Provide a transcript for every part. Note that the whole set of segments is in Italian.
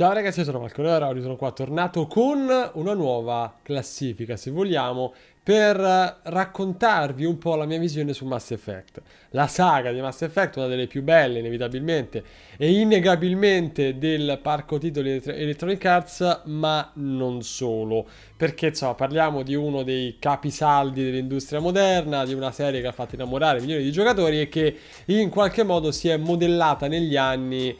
Ciao ragazzi, io sono Malcolm Araudio, sono qua tornato con una nuova classifica, se vogliamo, per raccontarvi un po' la mia visione su Mass Effect. La saga di Mass Effect, una delle più belle inevitabilmente e innegabilmente del parco titoli Electronic Arts, ma non solo, perché insomma, parliamo di uno dei capisaldi dell'industria moderna, di una serie che ha fatto innamorare milioni di giocatori e che in qualche modo si è modellata negli anni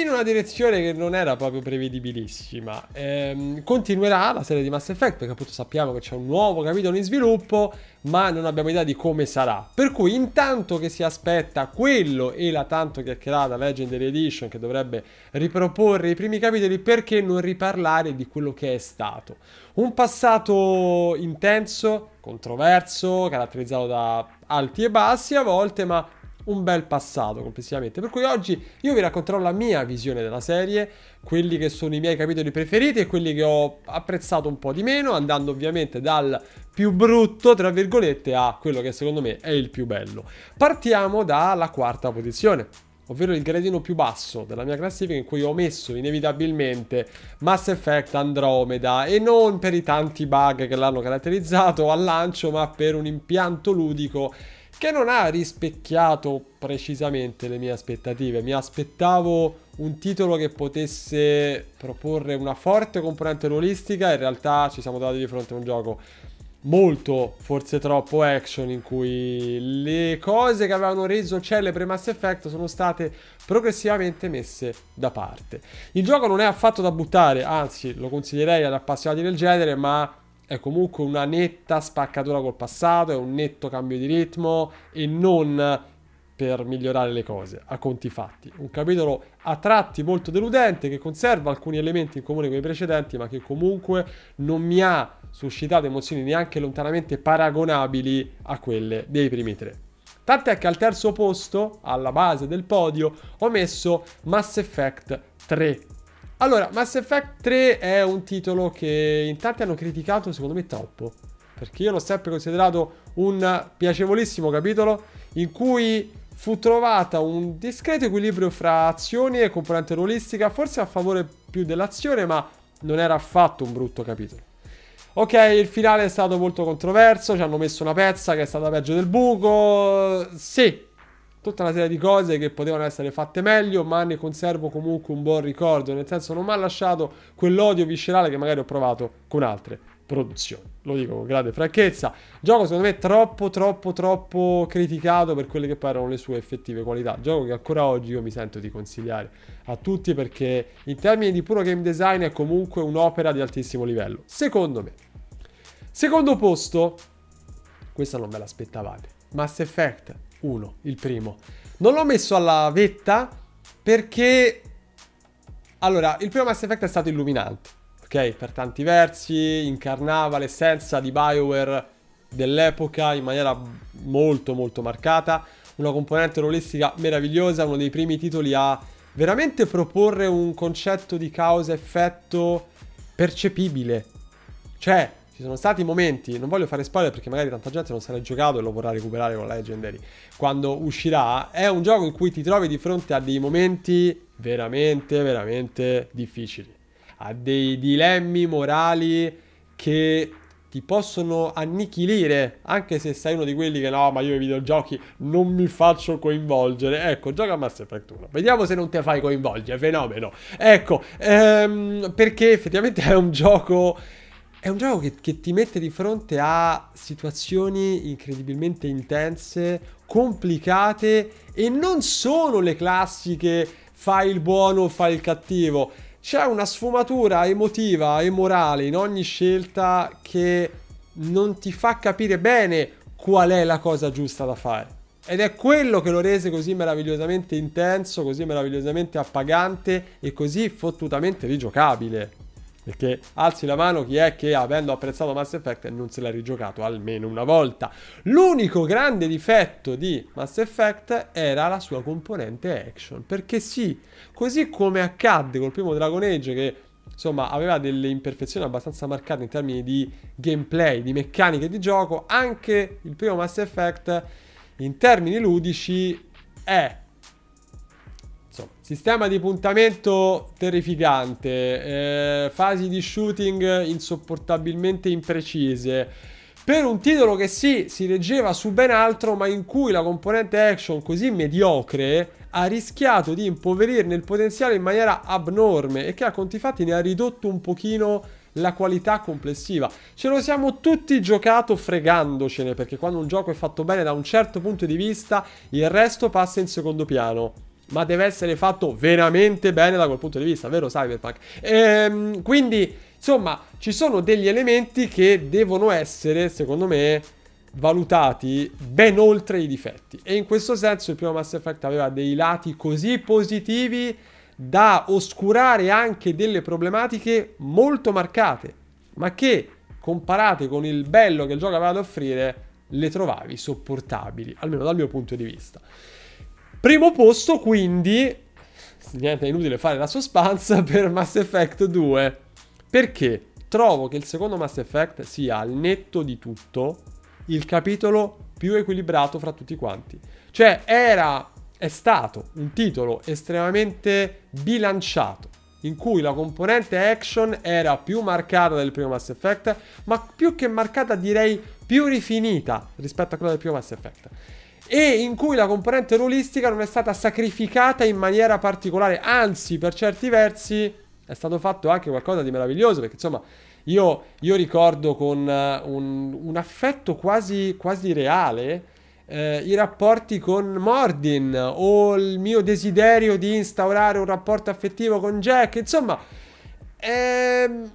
in una direzione che non era proprio prevedibilissima. Ehm, continuerà la serie di Mass Effect perché appunto sappiamo che c'è un nuovo capitolo in sviluppo, ma non abbiamo idea di come sarà. Per cui intanto che si aspetta quello e la tanto chiacchierata Legendary Edition che dovrebbe riproporre i primi capitoli, perché non riparlare di quello che è stato? Un passato intenso, controverso, caratterizzato da alti e bassi a volte, ma un bel passato complessivamente. Per cui oggi io vi racconterò la mia visione della serie, quelli che sono i miei capitoli preferiti e quelli che ho apprezzato un po' di meno, andando ovviamente dal più brutto, tra virgolette, a quello che secondo me è il più bello. Partiamo dalla quarta posizione. Ovvero il gradino più basso della mia classifica in cui ho messo inevitabilmente Mass Effect Andromeda e non per i tanti bug che l'hanno caratterizzato al lancio ma per un impianto ludico che non ha rispecchiato precisamente le mie aspettative. Mi aspettavo un titolo che potesse proporre una forte componente ruolistica, in realtà ci siamo trovati di fronte a un gioco molto, forse troppo action in cui le cose che avevano reso celebre Mass Effect sono state progressivamente messe da parte. Il gioco non è affatto da buttare, anzi lo consiglierei ad appassionati del genere, ma è comunque una netta spaccatura col passato, è un netto cambio di ritmo e non per migliorare le cose, a conti fatti. Un capitolo a tratti molto deludente che conserva alcuni elementi in comune con i precedenti, ma che comunque non mi ha suscitato emozioni neanche lontanamente paragonabili a quelle dei primi tre. Tant'è che al terzo posto, alla base del podio, ho messo Mass Effect 3 allora, Mass Effect 3 è un titolo che in tanti hanno criticato, secondo me, troppo. Perché io l'ho sempre considerato un piacevolissimo capitolo in cui fu trovata un discreto equilibrio fra azioni e componente ruolistica, forse a favore più dell'azione, ma non era affatto un brutto capitolo. Ok, il finale è stato molto controverso, ci hanno messo una pezza che è stata peggio del buco. Sì, tutta una serie di cose che potevano essere fatte meglio, ma ne conservo comunque un buon ricordo, nel senso non mi ha lasciato quell'odio viscerale che magari ho provato con altre produzioni. Lo dico con grande franchezza, gioco secondo me troppo troppo troppo criticato per quelle che poi erano le sue effettive qualità, gioco che ancora oggi io mi sento di consigliare a tutti perché in termini di puro game design è comunque un'opera di altissimo livello, secondo me. Secondo posto, questa non me l'aspettavate, Mass Effect 1, il primo. Non l'ho messo alla vetta perché... Allora, il primo Mass Effect è stato illuminante, ok? Per tanti versi, incarnava l'essenza di Bioware dell'epoca in maniera molto molto marcata, una componente rolistica meravigliosa, uno dei primi titoli a veramente proporre un concetto di causa-effetto percepibile. Cioè, ci sono stati momenti, non voglio fare spoiler perché magari tanta gente non se l'è giocato e lo vorrà recuperare con la Legendary quando uscirà. È un gioco in cui ti trovi di fronte a dei momenti veramente, veramente difficili. A dei dilemmi morali che ti possono annichilire, anche se sei uno di quelli che no, ma io i videogiochi non mi faccio coinvolgere. Ecco, gioca a Mass Effect 1. Vediamo se non ti fai coinvolgere, fenomeno. Ecco, ehm, perché effettivamente è un gioco è un gioco che, che, ti mette di fronte a situazioni incredibilmente intense, complicate e non sono le classiche fai il buono, o fai il cattivo. C'è una sfumatura emotiva e morale in ogni scelta che non ti fa capire bene qual è la cosa giusta da fare. Ed è quello che lo rese così meravigliosamente intenso, così meravigliosamente appagante e così fottutamente rigiocabile. Perché alzi la mano chi è che, avendo apprezzato Mass Effect, non se l'ha rigiocato almeno una volta. L'unico grande difetto di Mass Effect era la sua componente action. Perché sì, così come accadde col primo Dragon Age che... Insomma, aveva delle imperfezioni abbastanza marcate in termini di gameplay, di meccaniche di gioco. Anche il primo Mass Effect, in termini ludici, è insomma, sistema di puntamento terrificante, eh, fasi di shooting insopportabilmente imprecise. Per un titolo che sì, si reggeva su ben altro, ma in cui la componente action così mediocre ha rischiato di impoverirne il potenziale in maniera abnorme e che a conti fatti ne ha ridotto un pochino la qualità complessiva. Ce lo siamo tutti giocato fregandocene, perché quando un gioco è fatto bene da un certo punto di vista, il resto passa in secondo piano ma deve essere fatto veramente bene da quel punto di vista, vero Cyberpunk? Ehm, quindi, insomma, ci sono degli elementi che devono essere, secondo me, valutati ben oltre i difetti. E in questo senso il primo Mass Effect aveva dei lati così positivi da oscurare anche delle problematiche molto marcate, ma che comparate con il bello che il gioco aveva da offrire, le trovavi sopportabili, almeno dal mio punto di vista. Primo posto quindi, niente, è inutile fare la suspense per Mass Effect 2. Perché trovo che il secondo Mass Effect sia al netto di tutto il capitolo più equilibrato fra tutti quanti. Cioè era, è stato un titolo estremamente bilanciato in cui la componente action era più marcata del primo Mass Effect, ma più che marcata direi più rifinita rispetto a quella del primo Mass Effect e in cui la componente ruolistica non è stata sacrificata in maniera particolare, anzi per certi versi è stato fatto anche qualcosa di meraviglioso perché insomma io, io ricordo con eh, un, un affetto quasi, quasi reale eh, i rapporti con Mordin o il mio desiderio di instaurare un rapporto affettivo con Jack, insomma... Ehm,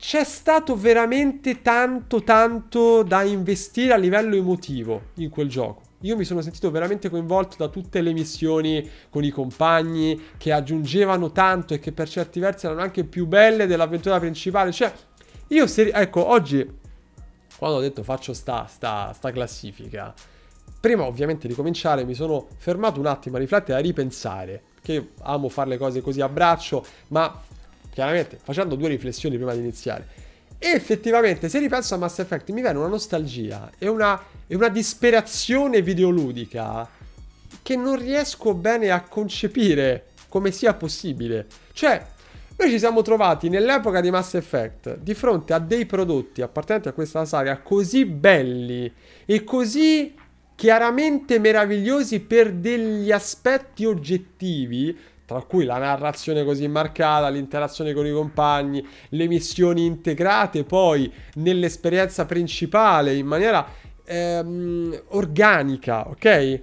c'è stato veramente tanto tanto da investire a livello emotivo in quel gioco. Io mi sono sentito veramente coinvolto da tutte le missioni con i compagni che aggiungevano tanto e che per certi versi erano anche più belle dell'avventura principale. Cioè, io se... Ecco, oggi, quando ho detto faccio sta, sta, sta classifica, prima ovviamente di cominciare mi sono fermato un attimo a riflettere e a ripensare, che amo fare le cose così a braccio, ma chiaramente facendo due riflessioni prima di iniziare. E effettivamente, se ripenso a Mass Effect, mi viene una nostalgia e una, e una disperazione videoludica che non riesco bene a concepire come sia possibile. Cioè, noi ci siamo trovati nell'epoca di Mass Effect di fronte a dei prodotti appartenenti a questa saga così belli e così chiaramente meravigliosi per degli aspetti oggettivi tra cui la narrazione così marcata, l'interazione con i compagni, le missioni integrate poi nell'esperienza principale in maniera ehm, organica, ok?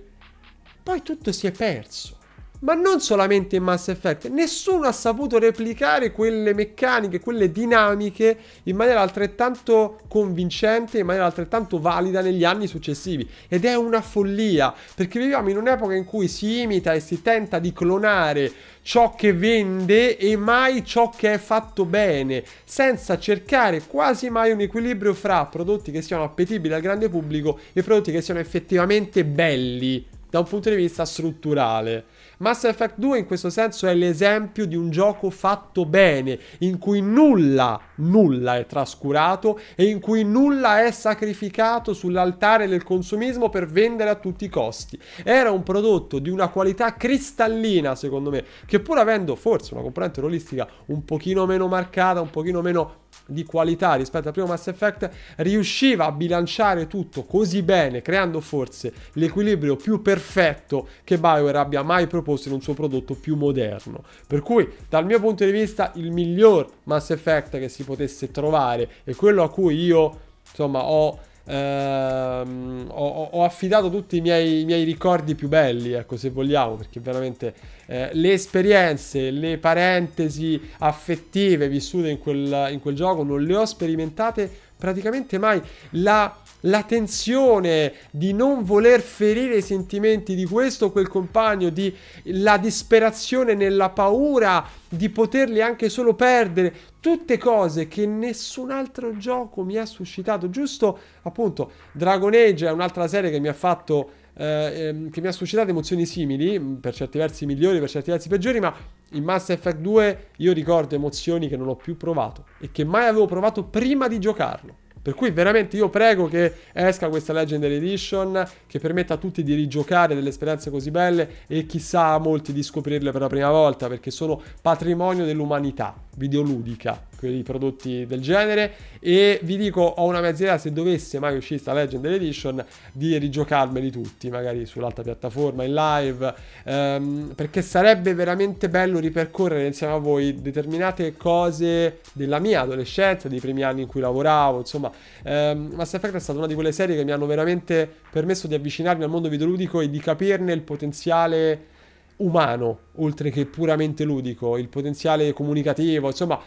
Poi tutto si è perso ma non solamente in Mass Effect, nessuno ha saputo replicare quelle meccaniche, quelle dinamiche in maniera altrettanto convincente, in maniera altrettanto valida negli anni successivi. Ed è una follia, perché viviamo in un'epoca in cui si imita e si tenta di clonare ciò che vende e mai ciò che è fatto bene, senza cercare quasi mai un equilibrio fra prodotti che siano appetibili al grande pubblico e prodotti che siano effettivamente belli da un punto di vista strutturale. Mass Effect 2 in questo senso è l'esempio di un gioco fatto bene, in cui nulla, nulla è trascurato e in cui nulla è sacrificato sull'altare del consumismo per vendere a tutti i costi. Era un prodotto di una qualità cristallina, secondo me, che pur avendo forse una componente rolistica un pochino meno marcata, un pochino meno di qualità rispetto al primo Mass Effect riusciva a bilanciare tutto così bene creando forse l'equilibrio più perfetto che BioWare abbia mai proposto proposte in un suo prodotto più moderno. Per cui, dal mio punto di vista, il miglior Mass Effect che si potesse trovare e quello a cui io, insomma, ho... Ehm, ho, ho, affidato tutti i miei, i miei, ricordi più belli, ecco se vogliamo, perché veramente eh, le esperienze, le parentesi affettive vissute in quel, in quel gioco non le ho sperimentate praticamente mai. La, la tensione di non voler ferire i sentimenti di questo o quel compagno, di la disperazione nella paura di poterli anche solo perdere, tutte cose che nessun altro gioco mi ha suscitato, giusto appunto Dragon Age è un'altra serie che mi ha fatto eh, ehm, che mi ha suscitato emozioni simili, mm, per certi versi migliori, per certi versi peggiori, ma in Mass Effect 2 io ricordo emozioni che non ho più provato e che mai avevo provato prima di giocarlo. Per cui veramente io prego che esca questa Legendary Edition, che permetta a tutti di rigiocare delle esperienze così belle e chissà a molti di scoprirle per la prima volta, perché sono patrimonio dell'umanità videoludica quei prodotti del genere e vi dico ho una mezza idea se dovesse mai uscire sta Legendary Edition di rigiocarmeli tutti magari sull'altra piattaforma in live ehm, perché sarebbe veramente bello ripercorrere insieme a voi determinate cose della mia adolescenza dei primi anni in cui lavoravo insomma ehm, Mass Effect è stata una di quelle serie che mi hanno veramente permesso di avvicinarmi al mondo videoludico e di capirne il potenziale umano oltre che puramente ludico il potenziale comunicativo insomma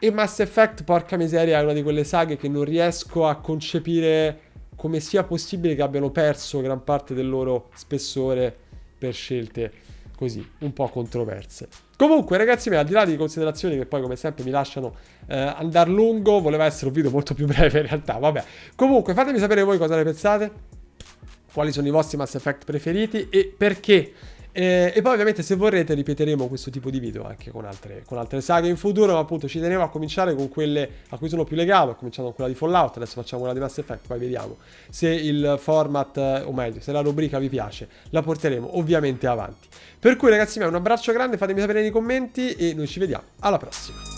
e Mass Effect, porca miseria, è una di quelle saghe che non riesco a concepire come sia possibile che abbiano perso gran parte del loro spessore per scelte così un po' controverse. Comunque ragazzi miei, al di là di considerazioni che poi come sempre mi lasciano eh, andare lungo, voleva essere un video molto più breve in realtà, vabbè. Comunque fatemi sapere voi cosa ne pensate, quali sono i vostri Mass Effect preferiti e perché e, eh, e, poi ovviamente se vorrete ripeteremo questo tipo di video anche con altre, con altre saghe in futuro, ma appunto ci tenevo a cominciare con quelle a cui sono più legato, cominciando con quella di Fallout, adesso facciamo quella di Mass Effect, poi vediamo se il format, o meglio, se la rubrica vi piace, la porteremo ovviamente avanti. Per cui ragazzi miei, un abbraccio grande, fatemi sapere nei commenti e noi ci vediamo alla prossima.